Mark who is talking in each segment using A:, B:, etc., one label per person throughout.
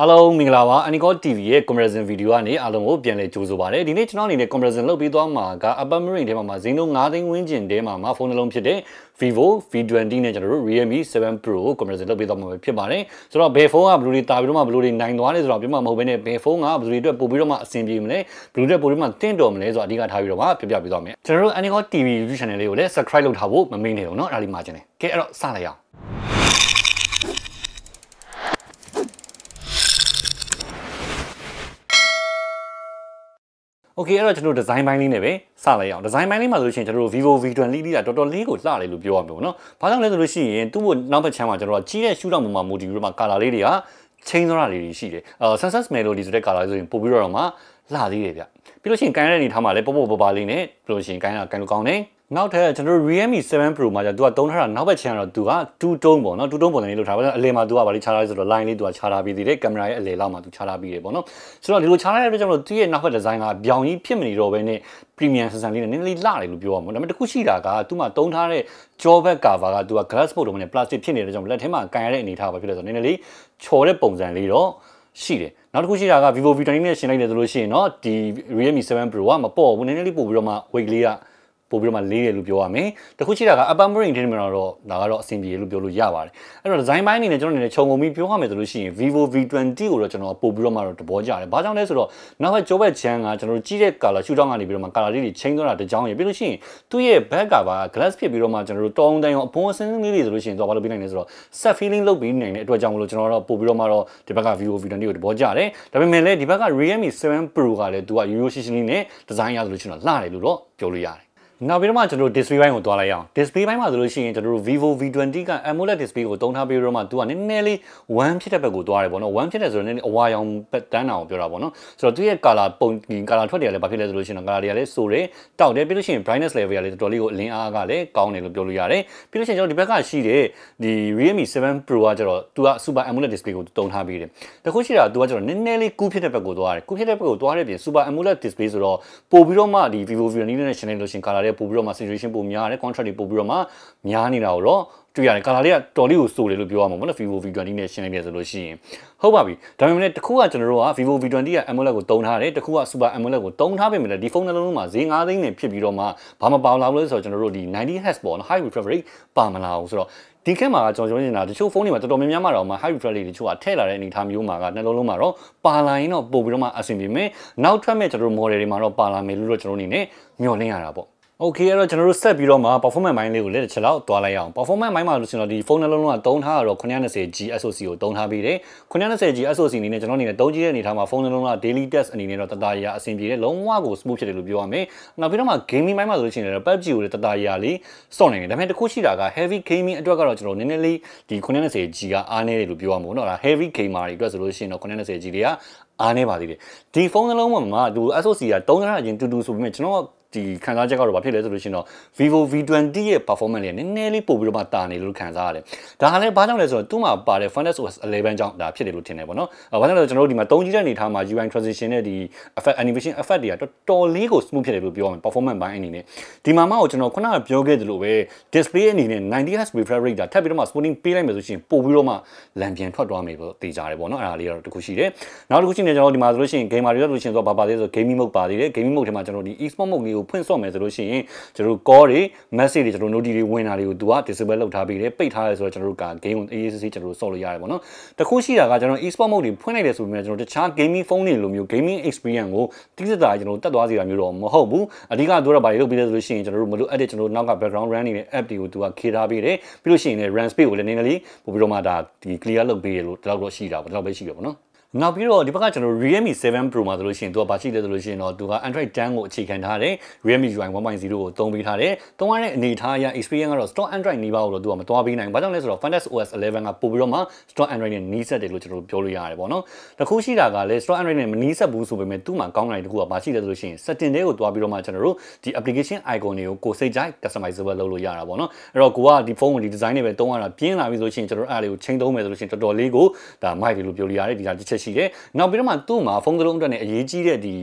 A: အားလုံးမင်္ဂလာပါ Anicol TV ရဲ့ comparison video ကနေအားလုံးကိုပြန်လည်ကြိုဆိုပါရစေဒီနေ့ကျွန်တော်အနေနဲ့ comparison လုပ်ပြီးသွားမှာက upper marine ထဲမှာမှာဈေးနှုန်း9သိန်းဝန်းကျင်ထဲမှာမှာဖုန်းနှလုံးဖြစ်တဲ့ Vivo V20 နဲ့ကျွန်တော်တို့ Realme 7 Pro ကို comparison လုပ်ပြီးသွားမှာဖြစ်ပါတယ်ဆိုတော့ဘယ်ဖုန်းကဘလူတွေတာပြီးတော့မှဘလူတွေနိုင်သွားလဲဆိုတော့ပြောမှာမဟုတ်ဘဲနဲ့ဘယ်ဖုန်းကဘလူတွေအတွက်ပို့ပြီးတော့မှအဆင်ပြေမလဲဘလူတွေပို့ပြီးမှတင့်တော်မလဲဆိုတော့အဓိကထားပြီးတော့မှပြပြပေးသွားမယ်ကျွန်တော်တို့ Anicol TV YouTube channel လေးကိုလည်း subscribe လုပ်ထားဖို့မမေ့နဲ့ဘူးเนาะဒါလေးမှာကျင်တယ်ကဲအဲ့တော့စလိုက်ရအောင် Okay အဲ့တော့ကျွန်တော်ဒီဇိုင်းပိုင်းလေးနဲ့ပဲစလိုက်အောင်ဒီဇိုင်းပိုင်းလေးမှာဆိုလို့ရှိရင်ကျွန်တော်တို့ Vivo V20 လေးလေးတာတော်တော်လေးကိုလှတယ်လို့ပြောရမှာပေါ့နော်။ဘာကြောင့်လဲဆိုလို့ရှိရင်သူ့ဘုနောက်ဘက်ချမ်းမှာကျွန်တော်ကကြီးတဲ့ shoot down ပုံမှာ multi view မှာ color လေးတွေကချင်းသွားတာတွေရှိတယ်။အဲ Sunset Melody ဆိုတဲ့ color လေးဆိုရင်ပို့ပြီးတော့တော့မှလှသေးတယ်ဗျ။ပြီးလို့ရှိရင်ကိုင်းတဲ့အနေထားမှာလည်းပေါ့ပေါ့ပါပါလေးနဲ့ပြီးလို့ရှိရင်ကိုင်းတာကိုင်းလို့ကောင်းတယ်။နောက်ထပ်ကျွန်တော်တို့ Realme 7 Pro မှာကျသူကတုံးထားတာနောက်ဘက်ချမ်းကတော့သူက2တုံးပေါ့နော်2တုံးပုံစံလေးလုပ်ထားပါတော့အလယ်မှာသူကဗာလေးခြားထားလေးဆိုတော့ line လေးသူကခြားထားပြီးသေးတယ်ကင်မရာရဲ့အလယ်လောက်မှာသူခြားထားပြီးတယ်ပေါ့နော်ဆိုတော့ဒီလိုခြားထားတဲ့အတွက်ကျွန်တော်တို့သူ့ရဲ့နောက်ဘက် design ကဗျောင်ကြီးဖြစ်မနေတော့ဘဲနဲ့ premium ဆန်ဆန်လေးနဲ့နည်းနည်းလေးလှတယ်လို့ပြောရမှာဒါပေမဲ့တခုရှိတာကသူ့မှာတုံးထားတဲ့ jaw back cover ကသူက glass ပုံတုံးနဲ့ plastic ဖြစ်နေတဲ့ကြောင့်လက်ထဲမှာကန်ရတဲ့အနေထားပဲဖြစ်လို့ဆိုတော့နည်းနည်းလေးချော်တဲ့ပုံစံလေးတော့ရှိတယ်နောက်တစ်ခုရှိတာက vivo v20 နဲ့ရှင်လိုက်တယ်ဆိုလို့ရှိရင်တော့ဒီ realme 7 pro ကမပေါ့ဘူးနည်းနည်းလေးပို့ပြီးတော့မှ weight လေးကပို့ပြီးတော့မှလေးတယ်လို့ပြောရမယ်တခုချိတာက upper marine entertainment တော့ဒါကတော့အဆင်ပြေလို့ပြောလို့ရပါတယ်အဲ့တော့ design ဘိုင်းအနေနဲ့ကျွန်တော်အနေနဲ့ခြုံငုံပြီးပြောရမယ်ဆိုလို့ရှိရင် vivo v20 ကိုတော့ကျွန်တော်ပို့ပြီးတော့မှတော့တဘောကြတယ်ဘာကြောင့်လဲဆိုတော့နောက်ထပ်ကျောဘက်ချမ်းကကျွန်တော်ကြည့်တဲ့ color shoot down ကနေပြီးတော့မှ color လေးတွေ change သွားတာတကြောင်းရပြီးလို့ရှိရင်သူ့ရဲ့ back cover က glass ဖြစ်ပြီးတော့မှကျွန်တော်တို့တောင်းတန်းရောအပေါ်အစင်းလေးတွေဆိုလို့ရှိရင်တော့ဘာလို့ပြနိုင်လဲဆိုတော့ set feeling လုပ်ပြီးနိုင်တဲ့အတွက်ကြောင့်မလို့ကျွန်တော်တော့ပို့ပြီးတော့မှတော့ဒီဘက်က vivo v20 ကိုတဘောကြတယ်ဒါပေမဲ့လည်းဒီဘက်က realme 7 pro ကလည်းသူကရိုးရိုးရှင်းရှင်းလေးနဲ့ design ရဆိုလို့ရှိရင်တော့လှတယ်လို့တော့ပြောလို့ရတယ်နောက်ပြီးတော့မှကျွန်တော်တို့ display ဘိုင်းကိုသွားလိုက်ရအောင် display ဘိုင်းမှာဆိုလို့ရှိရင်ကျွန်တော်တို့ vivo v20 က AMOLED display ကိုတုံးထားပြီးတော့မှသူကနည်းနည်းလေး1ဖြစ်တဲ့ဘက်ကိုသွားတယ်ပေါ့နော်1ဖြစ်တယ်ဆိုတော့နည်းနည်းအဝါရောင်တန်းတာကိုပြောတာပေါ့နော်ဆိုတော့သူရဲ့ color ပုံ color ထွက်တယ်လည်းဘာဖြစ်လဲဆိုလို့ရှိရင် color တွေကလည်းစိုးတယ်တောက်တယ်ပြီးလို့ရှိရင် brightness level ကလည်းတော်တော်လေးကိုအလင်းအားကလည်းကောင်းတယ်လို့ပြောလို့ရတယ်ပြီးလို့ရှိရင်ကျွန်တော်ဒီဘက်ကရှိတဲ့ဒီ Realme 7 Pro ကကျတော့သူက super AMOLED display ကိုတုံးထားပြီးတယ်တခုရှိတာကသူကကျတော့နည်းနည်းလေးကူးဖြစ်တဲ့ဘက်ကိုသွားတယ်ကူးဖြစ်တဲ့ဘက်ကိုသွားတဲ့ပြင် super AMOLED display ဆိုတော့ပို့ပြီးတော့မှဒီ vivo v20 နဲ့ channel လို့ရှိရင် color တဲ့ပို့ပြီးတော့မှ saturation ပိုများတယ် contrast တွေပို့ပြီးတော့မှများနေတာကိုတော့တွေ့ရတယ် color တွေကတော်လေးကိုစိုးတယ်လို့ပြောရမှာပေါ့နော် Vivo V20 နဲ့ရှင်းလိုက်ပြဆိုလို့ရှိရင်ဟုတ်ပါပြီဒါပေမဲ့တခုကကျွန်တော်တို့က Vivo V20 က AMOLED ကိုတုံးထားတယ်တခုက Super AMOLED ကိုတုံးထားပေမဲ့ဒီဖုန်းနှလုံးလုံးမှာဈေး9သိန်းနဲ့ဖြစ်ပြီးတော့မှဘာမှပါလာဘူးလို့ဆိုတော့ကျွန်တော်တို့ဒီ 90Hz ပေါ့နော် high refresh rate ပါမလာဘူးဆိုတော့ဒီခက်မှာကျွန်တော်ပြောနေတာတချို့ဖုန်းတွေမှာတော်တော်များများမှာတော့မှ high refresh rate တွေတချို့ကထည့်လာတဲ့အနေအထားမျိုးမှာကနှလုံးလုံးမှာတော့ပါလာရင်တော့ပို့ပြီးတော့မှအဆင်ပြေမယ်နောက်ထပ်မဲ့ကျွန်တော်တို့ model တွေမှာတော့ပါလာမယ်လို့တော့ကျွန်တော်အနေနဲ့မျှော်လင့်ရတာပေါ့ Okay အဲ့တော့ကျွန်တော်တို့ဆက်ပြီးတော့မှ performance ဘိုင်းလေးကိုလည်းတစ်ချက်လောက်သွားလိုက်အောင် performance ဘိုင်းမှာလို့ဆိုတော့ဒီဖုန်းနှလုံးလုံးကတုံးထားတာတော့ 920G SoC ကိုတုံးထားပြီးတယ် 920G SoC အနေနဲ့ကျွန်တော်အနေနဲ့တုံးကြည့်တဲ့အနေထားမှာဖုန်းနှလုံးက daily test အနေနဲ့တော့တတရာအဆင်ပြေတယ်လုံးဝကို smooth ဖြစ်တယ်လို့ပြောရမယ်နောက်ပြီးတော့မှ gaming ဘိုင်းမှာဆိုလို့ရှိရင်လည်း PUBG ကိုလည်းတတရာလေးစောင့်နိုင်တယ်ဒါပေမဲ့တစ်ခုရှိတာက heavy gaming အတွက်ကတော့ကျွန်တော်နည်းနည်းလေးဒီ 920G ကအားနည်းတယ်လို့ပြောရမှာပေါ့နော်ဒါ heavy gamer တွေအတွက်ဆိုလို့ရှိရင်တော့ 920G တွေကအားနေပါသေးတယ်ဒီဖုန်းနှလုံးပေါ်မှာဒီ SoC ကတုံးထားတာချင်းတူတူဆိုပေမဲ့ကျွန်တော်ဒီခံစားချက်ကတော့ဘာဖြစ်လဲဆိုလို့ရှိရင်တော့ Vivo V20 ရဲ့ performance လေးနည်းနည်းလေးပို့ပြီးတော့မှတာနေလို့ခံစားရတယ်။ဒါဟာလည်းဘာကြောင့်လဲဆိုတော့သူ့မှာပါတဲ့ Funnels OS 11ကြောင့်ဒါဖြစ်တယ်လို့ထင်တယ်ပေါ့နော်။ဘာကြောင့်လဲဆိုတော့ကျွန်တော်တို့ဒီမှာ 3G တဲ့အနေထားမှာ UI transition နဲ့ဒီ effect animation effect တွေကတော်တော်လေးကို smooth ဖြစ်တယ်လို့ပြောရမယ် performance ဘိုင်းအနေနဲ့။ဒီမှာမှကိုကျွန်တော်ခုနကပြောခဲ့သလိုပဲ display အနေနဲ့ 90Hz refresh rate ဒါထပ်ပြီးတော့မှ smoothing ပေးလိုက်မယ်ဆိုရှင်ပို့ပြီးတော့မှလံပြန်ထွက်သွားမယ်လို့သိကြတယ်ပေါ့နော်။အဲ့ဒါလေးတော့တခုရှိတယ်။နောက်တစ်ခုရှိနေကျွန်တော်ဒီမှာဆိုလို့ရှိရင် gamer တွေဆိုလို့ရှိရင်ဆိုတော့ဘာပါသေးဆို gaming mode ပါသေးတယ်။ gaming mode ထဲမှာကျွန်တော်ဒီ e-sport mode လေးကိုဖွင့်ဆော့မယ်ဆိုလို့ရှိရင်ကျွန်တော်တို့ call တွေ message တွေကျွန်တော် notification တွေဝင်တာတွေကို तू က disable လုပ်ထားပြီးတယ်ပိတ်ထားရဲဆိုတော့ကျွန်တော်တို့က game ကို AACC ကျွန်တော်တို့ဆော့လို့ရတယ်ပေါ့နော်တခုရှိတာကကျွန်တော် e-sport mode တွေဖွင့်လိုက်တယ်ဆိုပေမဲ့ကျွန်တော်တခြား gaming phone တွေလိုမျိုး gaming experience ကိုတိကျတာကျွန်တော်တို့တက်သွားစေတာမျိုးတော့မဟုတ်ဘူးအဓိကတို့တော့ဘာတွေလုပ်ပြီးလဲဆိုလို့ရှိရင်ကျွန်တော်တို့မလို့ edit ကျွန်တော်တို့နောက်က background run နေတဲ့ app တွေကို तू ကခေထားပေးတယ်ပြီးလို့ရှိရင်လည်း run speed ကိုလည်းနည်းနည်းလေးပို့ပြီးတော့မှဒါဒီ clear လုပ်ပေးရလို့တလောက်တော့ရှိတာပေါ့တလောက်ပဲရှိရပေါ့နော်နောက်ပြီးတော့ဒီဘက်ကကျွန်တော် Realme 7 Pro မှာဆိုလို့ရှိရင်သူကဘာရှိလဲဆိုလို့ရှိရင်တော့သူက Android 10ကိုအခြေခံထားတယ် Realme UI 1.0ကိုသုံးပေးထားတယ်သုံးရတဲ့အနေအထားအရ experience ကတော့ stock Android နေပါဘူးလို့သူကမသွားပေးနိုင်ဘာကြောင့်လဲဆိုတော့ Fantas OS 11ကပို့ပြီးတော့မှ stock Android နဲ့နီးစပ်တယ်လို့ကျွန်တော်ပြောလို့ရတယ်ပေါ့နော်တခုရှိတာကလည်း stock Android နဲ့မနီးစပ်ဘူးဆိုပေမဲ့သူ့မှာကောင်းတာတခုကဘာရှိလဲဆိုလို့ရှိရင် setting တွေကိုသွားပြီးတော့မှကျွန်တော်တို့ဒီ application icon တွေကိုကိုစိတ်ကြိုက် customizable လုပ်လို့ရတာပေါ့နော်အဲ့တော့ကိုကဒီဖုန်းကိုဒီ design တွေပဲသုံးရတာပြင်းလာပြီဆိုလို့ရှိရင်ကျွန်တော်တို့အားလေးကိုချိန်သုံးမယ်ဆိုလို့ရှိရင်တော်တော်လေးကိုဒါ mic တွေလို့ပြောလို့ရတယ်ဒီဟာတစ်ချက်ရှိတယ်။နောက်ပြီးတော့မှသူ့မှာဖုန်းသလုံးအတွက်နဲ့အရေးကြီးတဲ့ဒီ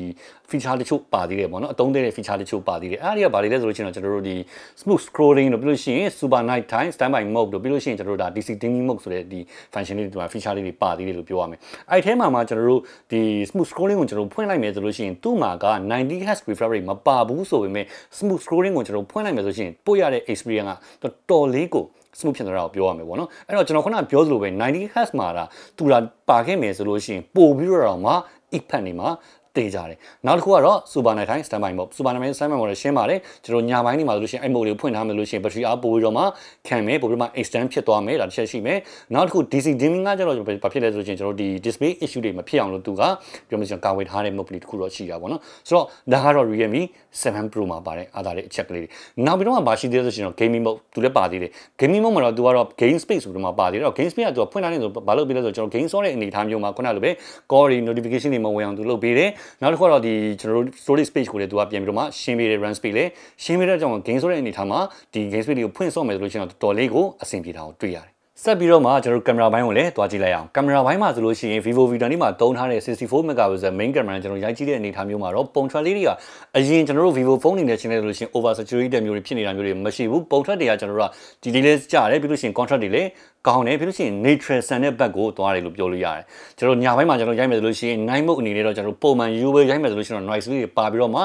A: feature တချို့ပါသေးတယ်ပေါ့နော်။အသုံးသေးတဲ့ feature တချို့ပါသေးတယ်။အဲ့ဒါတွေကဘာတွေလဲဆိုလို့ရှိရင်ကျွန်တော်တို့ဒီ smooth scrolling တို့ပြီးလို့ရှိရင် super night time standby mode တို့ပြီးလို့ရှိရင်ကျွန်တော်တို့ဒါ DC dimming mode ဆိုတဲ့ဒီ function တွေဒီမှာ feature လေးတွေပါသေးတယ်လို့ပြောရမယ်။အဲ့ထဲမှာမှကျွန်တော်တို့ဒီ smooth scrolling ကိုကျွန်တော်ဖွင့်လိုက်မယ်ဆိုလို့ရှိရင်သူ့မှာက 90Hz refresh rate မပါဘူးဆိုပေမဲ့ smooth scrolling ကိုကျွန်တော်ဖွင့်လိုက်မယ်ဆိုလို့ရှိရင်ပို့ရတဲ့ experience ကတော်တော်လေးကို smooth ဖြစ်သွားတာကိုပြောရမယ်ပေါ့နော်အဲ့တော့ကျွန်တော်ခုနပြောသလိုပဲ 90Hz မှာဒါတူတာပါခဲ့မယ်ဆိုလို့ရှိရင်ပို့ပြီးတော့တော့မှ effect နေမှာတေးကြတယ်နောက်တစ်ခုကတော့စူပါနိုက်ထိုင်းစတန်ဘိုင်ပေါ့စူပါနိုက်ထိုင်းစတန်ဘိုင်ပေါ့လည်းရှင်းပါတယ်ကျွန်တော်ညပိုင်းနေမှာဆိုလို့ရှိရင်အဲ့မိုလေးကိုဖွင့်ထားမယ်လို့ရှိရင် battery အားပိုပြီးတော့မှခံမယ်ပိုပြီးမှ extend ဖြစ်သွားမယ်ဒါတစ်ချက်ရှိမယ်နောက်တစ်ခု DC dimming ကကျတော့ဘာဖြစ်လဲဆိုလို့ရှိရင်ကျွန်တော်ဒီ display issue တွေမဖြစ်အောင်လို့သူကပြောမှကျွန်တော်ကာဝေးထားတဲ့ mobile တစ်ခုတော့ရှိတာပေါ့နော်ဆိုတော့ဒါကတော့ Realme 7 Pro မှာပါတယ်အားသာတဲ့အချက်ကလေးတွေနောက်ပြီးတော့မှမရှိသေးလို့ရှိရင် gaming mode သူလည်းပါသေးတယ် gaming mode မှာတော့သူကတော့ game space ဆိုပြီးတော့မှပါသေးတယ်တော့ game space ကသူကဖွင့်ထားတဲ့ဆိုဘာလို့ပြီးလဲဆိုတော့ကျွန်တော် game ဆော့တဲ့အနေအထားမျိုးမှာခုနလိုပဲ call တွေ notification တွေမဝင်အောင်သူလုပ်ပေးတယ်နောက်တစ်ခုကတော့ဒီကျွန်တော်တို့ storage space ကိုလည်းသူကပြင်ပြီးတော့မှရှင်းပေးတဲ့ run space လည်းရှင်းပေးတဲ့အကြောင်း game ဆိုတဲ့အနေထားမှာဒီ game space လေးကိုဖွင့်ဆော့မယ်ဆိုလို့ရှိရင်တော့တော်တော်လေးကိုအဆင်ပြေတာကိုတွေ့ရတယ်ဆက်ပြီးတော့မှကျွန်တော်ကင်မရာဘိုင်းကိုလည်းတွားကြည့်လိုက်အောင်ကင်မရာဘိုင်းမှာဆိုလို့ရှိရင် Vivo V20 ဒီမှာသုံးထားတဲ့64 megapixel main camera ကျွန်တော်ရိုက်ကြည့်တဲ့အနေအထားမျိုးမှာတော့ပုံထွက်လေးတွေကအရင်ကျွန်တော်တို့ Vivo ဖုန်းတွေနဲ့ရှင်းနေလို့ရှိရင် over saturated မျိုးတွေဖြစ်နေတာမျိုးတွေမရှိဘူးပုံထွက်တွေကကျွန်တော်တို့ကဒီဒီလေးကြားတယ်ပြီးလို့ရှိရင် contrast တွေလည်းကောင်းတယ်ပြီးလို့ရှိရင် neutral sun တဲ့ဘက်ကိုသွားတယ်လို့ပြောလို့ရတယ်ကျွန်တော်ညဘက်မှာကျွန်တော်ရိုက်မယ်ဆိုလို့ရှိရင် night mode အနေနဲ့တော့ကျွန်တော်ပုံမှန် UV ရိုက်မယ်ဆိုလို့ရှိရင် noise လေးတွေပါပြီးတော့မှ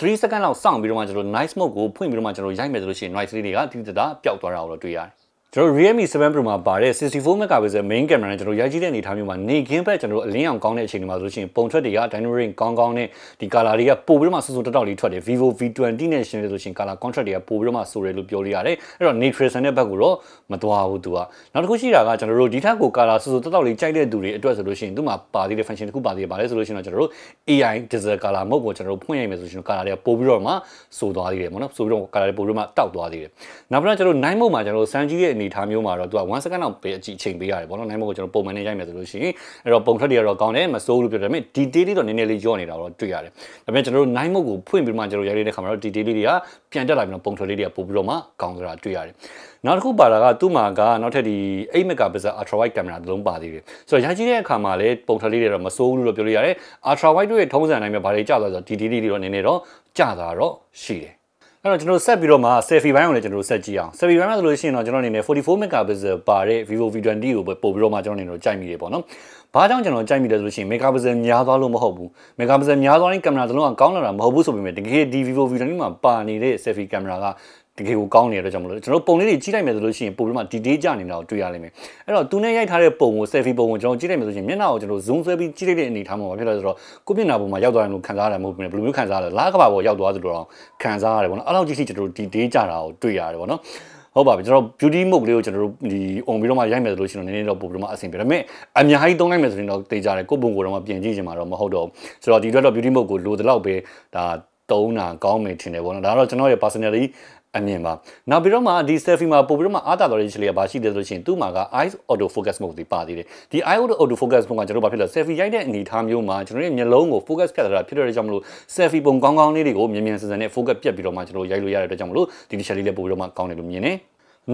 A: 3 second လောက်စောင့်ပြီးတော့မှကျွန်တော် night mode ကိုဖွင့်ပြီးတော့မှကျွန်တော်ရိုက်မယ်ဆိုလို့ရှိရင် noise လေးတွေကတိတိတသားပျောက်သွားတာကိုတော့တွေ့ရတယ်ကျွန်တော် Realme 7 Pro မှာပါတဲ့64 megapixel main camera နဲ့ကျွန်တော်ရိုက်ကြည့်တဲ့အနေအထားမျိုးမှာနေကင်းဘက်ကျွန်တော်တို့အလင်းအောင်ကောင်းတဲ့အချိန်တွေမှာဆိုရှင်ပုံထွက်တွေက dynamic range ကောင်းကောင်းနဲ့ဒီ color တွေကပို့ပြီးတော့မှဆူဆူတက်တက်လေးထွက်တယ် Vivo V20 နဲ့ရှင်တယ်ဆိုရှင် color contrast တွေကပို့ပြီးတော့မှဆိုတယ်လို့ပြောလို့ရတယ်အဲ့တော့ nature sun တဲ့ဘက်ကိုတော့မသွားဘူးသူကနောက်တစ်ခုရှိတာကကျွန်တော်တို့ဒီထက်ကို color ဆူဆူတက်တက်လေးကြိုက်တဲ့သူတွေအတွက်ဆိုလို့ရှင်သူမှာပါသေးတဲ့ function တစ်ခုပါသေးတယ်ဗါလဲဆိုလို့ရှင်တော့ကျွန်တော်တို့ AI digital color mode ကိုကျွန်တော်တို့ဖွင့်ရိုက်မယ်ဆိုရှင် color တွေကပို့ပြီးတော့မှဆိုသွားသေးတယ်ပေါ့နော်ဆိုပြီးတော့ color တွေပို့ပြီးတော့မှတောက်သွားသေးတယ်နောက်ပြီးတော့ကျွန်တော်တို့ night mode မှာကျွန်တော်တို့စမ်းကြည့်တဲ့အနေအနေထားမျိုးမှာတော့သူက1 second လောက်ပဲအကြည့်ချိန်ပေးရတယ်ပေါ့နော်နိုင်မို့ကိုကျွန်တော်ပုံမှန်နဲ့ရိုက်မယ်ဆိုလို့ရှိရင်အဲ့တော့ပုံထွက်တွေကတော့ကောင်းတယ်မစိုးလို့ပြောတယ်ဒါပေမဲ့ detail လေးတော့နည်းနည်းလေးညော့နေတာတော့တွေ့ရတယ်ဒါပေမဲ့ကျွန်တော်တို့နိုင်မို့ကိုဖွင့်ပြီးမှကျွန်တော် ရိုက်တဲ့ခါမှာတော့ detail လေးတွေကပြန်တက်လာပြီးတော့ပုံထွက်လေးတွေကပို့ပြီးတော့မှကောင်းကြတာတွေ့ရတယ်နောက်တစ်ခုပါတာကသူ့မှာကနောက်ထပ်ဒီ 8MP ultra wide ကင်မရာတစ်လုံးပါသေးတယ်ဆိုတော့ရိုက်ကြည့်တဲ့အခါမှာလည်းပုံထွက်လေးတွေတော့မစိုးဘူးလို့ပြောလို့ရတယ် ultra wide တို့ရဲ့ထုံးစံအတိုင်းပဲဘာတွေကြာသွားဆိုတော့ detail လေးတွေတော့နည်းနည်းတော့ကြာတာတော့ရှိတယ်အဲ့တော့ကျွန်တော်ဆက်ပြီးတော့မှ selfie ဘိုင်းကိုလည်းကျွန်တော်ဆက်ကြည့်အောင် selfie ဘိုင်းမှာဆိုလို့ရှိရင်တော့ကျွန်တော်အနေနဲ့44 megapixel ပါတဲ့ vivo v20 ကိုပဲပို့ပြီးတော့မှကျွန်တော်အနေနဲ့ကြိုက်မိတယ်ပေါ့နော်ဘာကြောင့်ကျွန်တော်ကြိုက်မိလဲဆိုလို့ရှိရင် megapixel များသွားလို့မဟုတ်ဘူး megapixel များသွားရင်ကင်မရာသလုံးကကောင်းလာတာမဟုတ်ဘူးဆိုပေမဲ့တကယ်ဒီ vivo v20 မှာပါနေတဲ့ selfie camera ကတကယ်ကိုကောင်းနေရတော့ကြောင့်မလို့ကျွန်တော်ပုံလေးတွေကြီးလိုက်မယ်ဆိုလို့ရှိရင်ပုံပြီးမှ detail ကျနေတာကိုတွေ့ရလိမ့်မယ်အဲ့တော့သူနဲ့ရိုက်ထားတဲ့ပုံကို selfie ပုံကိုကျွန်တော်ကြီးလိုက်မယ်ဆိုရင်မျက်နှာကိုကျွန်တော် zoom ဆွဲပြီးကြီးလိုက်တဲ့အနေထားမှာဖြစ်လာဆိုတော့ကိုမျက်နှာပုံမှာရောက်သွားတယ်လို့ခံစားရတယ်မဟုတ်ဘူးဘယ်လိုမျိုးခံစားရလဲလားကဘာပေါ်ရောက်သွားသလိုတော့ခံစားရတယ်ပေါ့နော်အဲ့လောက်ကြီးရှိကျွန်တော် detail ကျတာကိုတွေ့ရတယ်ပေါ့နော်ဟုတ်ပါပြီကျွန်တော် beauty mode လေးကိုကျွန်တော်တို့ဒီ on ပြီးတော့မှရိုက်မယ်ဆိုလို့ရှိရင်နည်းနည်းတော့ပို့ပြီးတော့မှအဆင်ပြေဒါပေမဲ့အများကြီးသုံးလိုက်မယ်ဆိုရင်တော့တေးကြတယ်ကိုယ့်ပုံကိုယ်တော့မှပြင်ကြည့်ချင်မှာတော့မဟုတ်တော့ဆိုတော့ဒီအတွက်တော့ beauty mode ကိုလိုသလောက်ပဲဒါသုံးတာကောင်းမယ်ထင်တယ်ပေါ့နော်ဒါကတော့ကျွန်တော်ရဲ့ personally အမြင်ပါနောက်ပြီးတော့မှဒီ selfie မှာပို့ပြီးတော့မှအားသာတော်ရေးချလေးကဘာရှိတယ်ဆိုလို့ရှိရင်သူ့မှာက eyes auto focus mode တွေပါသေးတယ်ဒီ eye auto focus mode ကကျွန်တော်ဘာဖြစ်လဲ selfie ရိုက်တဲ့အနေအထားမျိုးမှာကျွန်တော်ရဲ့မျက်လုံးကို focus ဖြတ်တာဖြစ်တဲ့အတွက်ကြောင့်မလို့ selfie ပုံကောင်းကောင်းလေးတွေကိုမြင်မြန်ဆန်ဆန်နဲ့ focus ပြတ်ပြီးတော့မှကျွန်တော်ရိုက်လို့ရတဲ့အတွက်ကြောင့်မလို့ဒီ shot လေးလည်းပို့ပြီးတော့မှကောင်းတယ်လို့မြင်တယ်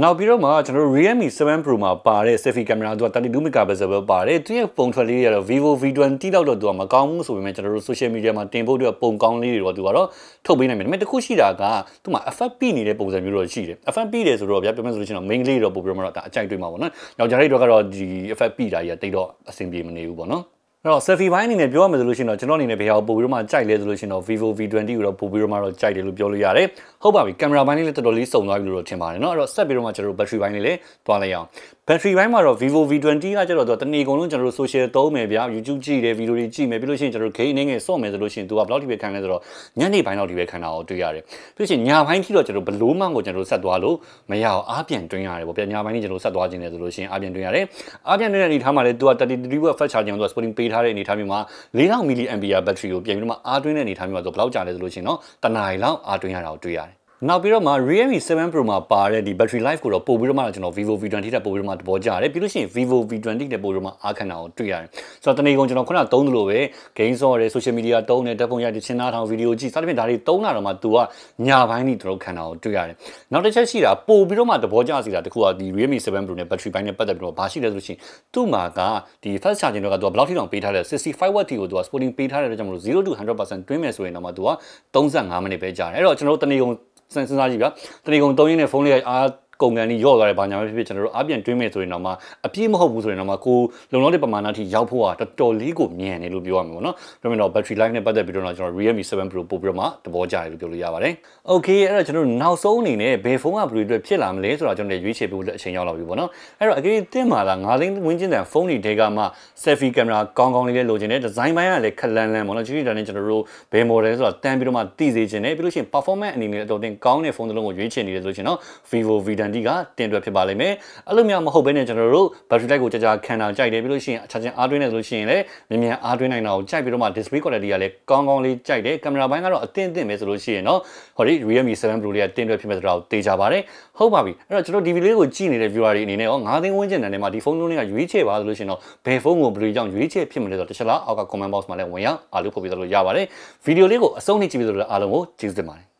A: နောက်ပြီးတော့မှကျွန်တော်တို့ Realme 7 Pro မှာပါတဲ့ selfie camera သူက32 megapixel ပဲပါတယ်သူရဲ့ပုံထွက်လေးတွေကတော့ Vivo V20 လောက်တော့သူကမကောင်းဘူးဆိုပေမဲ့ကျွန်တော်တို့ social media မှာတင်ဖို့အတွက်ပုံကောင်းလေးတွေတော့သူကတော့ထုတ်ပေးနိုင်တယ်ဒါပေမဲ့တစ်ခုရှိတာကသူမှာ FFP နေတဲ့ပုံစံမျိုးတော့ရှိတယ် FFP တယ်ဆိုတော့ဗျာပြောမယ်ဆိုလို့ရှိရင်တော့ main လေးတော့ပို့ပြီးတော့မှတော့အကြိုက်တွေ့မှာပေါ့နော်ယောက်ျားလေးတော့ကတော့ဒီ FFP ဓာတ်ကြီးကတိတ်တော့အဆင်ပြေမနေဘူးပေါ့နော်အဲ့တော့ selfie ဘိုင်းအနေနဲ့ပြောရမယ်ဆိုလို့ရှိရင်တော့ကျွန်တော်အနေနဲ့ဘယ်ဟာပို့ပြီးတော့မှကြိုက်လဲဆိုလို့ရှိရင်တော့ Vivo V20 ကိုတော့ပို့ပြီးတော့မှတော့ကြိုက်တယ်လို့ပြောလို့ရတယ်။ဟုတ်ပါပြီ။ကင်မရာဘိုင်းလေးလည်းတော်တော်လေးစုံသွားပြီလို့တော့ထင်ပါတယ်နော်။အဲ့တော့ဆက်ပြီးတော့မှကျွန်တော်တို့ battery ဘိုင်းလေးလည်းတွားလိုက်အောင်။ battery ဘိုင်းမှာတော့ vivo v20 ကကျတော့တနေ့ကုန်လုံးကျွန်တော်တို့ social သုံးမယ်ဗျာ youtube ကြည့်တယ် video တွေကြည့်မယ်ပြီးလို့ရှိရင်ကျွန်တော်တို့ game နေငယ်ဆော့မယ်ဆိုလို့ရှိရင်သူကဘယ်လောက်ထိပဲခံလဲဆိုတော့ညနေပိုင်းလောက်ထိပဲခံတာကိုတွေ့ရတယ်ပြီးရှင်ညပိုင်းထိတော့ကျွန်တော်ဘလို့မှကိုကျွန်တော်တို့ဆက်သွားလို့မရအောင်အားပြန်တွင်းရတယ်ပေါ့ဗျာညပိုင်းထိကျွန်တော်ဆက်သွားခြင်းလေဆိုလို့ရှိရင်အားပြန်တွင်းရတယ်အားပြန်တွင်းတဲ့အနေထားမှာလည်းသူက33 watt fast charging ကိုသူက sporting ပေးထားတဲ့အနေထားမျိုးမှာ4000 mAh battery ကိုပြန်ပြီးတော့မှအားတွင်းတဲ့အနေထားမျိုးမှာဆိုဘယ်လောက်ကြာလဲဆိုလို့ရှိရင်တော့တနားရီလောက်အားတွင်းရတာကိုတွေ့ရတယ်နောက်ပြီးတော့မှ Realme 7 Pro မှာပါတဲ့ဒီ battery life ကိုတော့ပို့ပြီးတော့မှကျွန်တော် Vivo V20 ထက်ပို့ပြီးတော့မှသဘောကျတယ်ပြီးလို့ရှိရင် Vivo V20 နဲ့ပို့ပြီးတော့မှအားခံတာကိုတွေ့ရတယ်ဆိုတော့တနေ့ကုန်ကျွန်တော်ခုနသုံးသလိုပဲ game ဆော့တယ် social media သုံးတယ်ဓာတ်ပုံရိုက်တယ်ချင်းသားထောင် video ကြည့်စသဖြင့်ဒါတွေသုံးတာတော့မှ तू ကညာပိုင်းနေတို့ခံတာကိုတွေ့ရတယ်နောက်တစ်ချက်ရှိတာပို့ပြီးတော့မှသဘောကျစီတာတခုကဒီ Realme 7 Pro နဲ့ battery ပိုင်းနဲ့ပတ်သက်ပြီးတော့ဘာရှိလဲဆိုလို့ရှိရင်သူ့မှာကဒီ fast charging တော့က तू ဘယ်လောက်ထိတောင်ပေးထားလဲ65 watt ထိကို तू က sporting ပေးထားတဲ့အတွက်ကြောင့်မလို့0 to 100%တွင်းမယ်ဆိုရင်တော့မှ तू က35မိနစ်ပဲကြာတယ်အဲ့တော့ကျွန်တော်တို့တနေ့ကုန်စဉ်းစားကြည့်ဗျာတရီကုံသုံးရင်းနဲ့ဖုန်းလေးကအားကုန်ကန်ကြီးရော့သွားတယ်ဘာညာပဲဖြစ်ဖြစ်ကျွန်တော်တို့အပြင်တွင်းမဲ့ဆိုရင်တော့မှအပြည့်မဟုတ်ဘူးဆိုရင်တော့မှကိုလုံလောက်တဲ့ပမာဏထိရောက်ဖို့ကတော်တော်လေးကိုမြန်တယ်လို့ပြောရမှာပေါ့နော်ဒါပေမဲ့တော့ battery life နဲ့ပတ်သက်ပြီးတော့ကျွန်တော် Realme 7 Pro ပို့ပြီးတော့မှသဘောကျတယ်လို့ပြောလို့ရပါတယ်။ Okay အဲ့တော့ကျွန်တော်တို့နောက်ဆုံးအနေနဲ့ဘယ်ဖုန်းကဘယ်လိုအတွက်ဖြစ်လာမလဲဆိုတာကျွန်တော်ရွေးချယ်ဖို့အချိန်ရောက်လာပြီပေါ့နော်။အဲ့တော့အကြိမ်တင်မှာလားငါးသိန်းဝင်းကျင်တဲ့ဖုန်းတွေတဲကမှ selfie camera ကောင်းကောင်းလေးလေးလိုချင်တယ် design ပိုင်းကလည်းခက်လန်းလန်းပေါ့နော်။ကြည့်ရတာနဲ့ကျွန်တော်တို့ဘယ် model ဆိုတာတန်ပြီးတော့မှသိစေချင်တယ်ပြီးလို့ရှိရင် performance အနေနဲ့အတော်တင်ကောင်းတဲ့ဖုန်းတစ်လုံးကိုရွေးချယ်နေတယ်ဆိုလို့ရှိရင်တော့ Vivo V ပြန်တီးကတင်တွယ်ဖြစ်ပါလိမ့်မယ်အဲ့လိုမျိုးမဟုတ်ဘဲနဲ့ကျွန်တော်တို့ battery life ကိုကြာကြာခံတာကြိုက်တယ်ပြီးလို့ရှိရင် charging အားတွင်းနေလို့ရှိရင်လည်းမြန်မြန်အားတွင်းနိုင်တာကိုကြိုက်ပြီးတော့မှ display quality ကလည်းကောင်းကောင်းလေးကြိုက်တယ်ကင်မရာဘိုင်းကတော့အသင့်အသင့်ပဲဆိုလို့ရှိရင်တော့ဟောဒီ Realme 7 Pro လေးကတင်တွယ်ဖြစ်မဲ့ဆိုတာကိုသိကြပါတယ်ဟုတ်ပါပြီအဲ့တော့ကျွန်တော်ဒီဗီလေးကိုကြည့်နေတဲ့ viewer တွေအနေနဲ့ရော9သိန်းဝန်းကျင်တန်ထဲမှာဒီဖုန်းလုံးလေးကရွေးချယ်ပါဆိုလို့ရှိရင်တော့ဘယ်ဖုန်းကိုဘယ်လိုကြောင့်ရွေးချယ်ဖြစ်မလဲဆိုတော့တစ်ချက်လောက်အောက်က comment box မှာလည်းဝင်ရောက်အားလို့ပို့ပေးသလိုရပါတယ်ဗီဒီယိုလေးကိုအဆုံးထိကြည့်ပြီးသလိုအားလုံးကိုကျေးဇူးတင်ပါတယ်